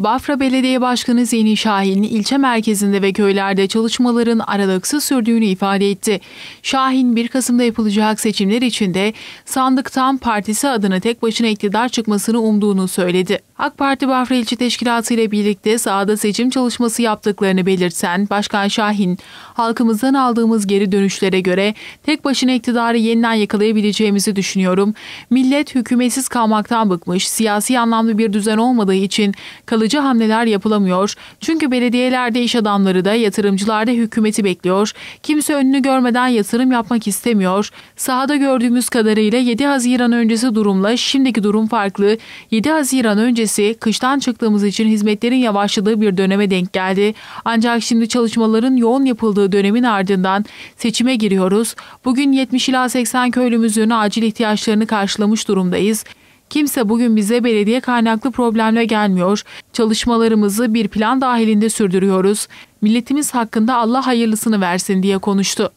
Bafra Belediye Başkanı Zeyni Şahin, ilçe merkezinde ve köylerde çalışmaların aralıksız sürdüğünü ifade etti. Şahin, 1 Kasım'da yapılacak seçimler için de sandıktan partisi adına tek başına iktidar çıkmasını umduğunu söyledi. AK Parti Bafra İlçe Teşkilatı ile birlikte sahada seçim çalışması yaptıklarını belirten Başkan Şahin, halkımızdan aldığımız geri dönüşlere göre tek başına iktidarı yeniden yakalayabileceğimizi düşünüyorum. Millet hükümetsiz kalmaktan bıkmış, siyasi anlamlı bir düzen olmadığı için kalıcı kalıcı hamleler yapılamıyor. Çünkü belediyelerde iş adamları da yatırımcılarda hükümeti bekliyor. Kimse önünü görmeden yatırım yapmak istemiyor. Sahada gördüğümüz kadarıyla 7 Haziran öncesi durumla şimdiki durum farklı. 7 Haziran öncesi kıştan çıktığımız için hizmetlerin yavaşladığı bir döneme denk geldi. Ancak şimdi çalışmaların yoğun yapıldığı dönemin ardından seçime giriyoruz. Bugün 70 ila 80 köylümüzün acil ihtiyaçlarını karşılamış durumdayız. Kimse bugün bize belediye kaynaklı problemle gelmiyor. Çalışmalarımızı bir plan dahilinde sürdürüyoruz. Milletimiz hakkında Allah hayırlısını versin diye konuştu.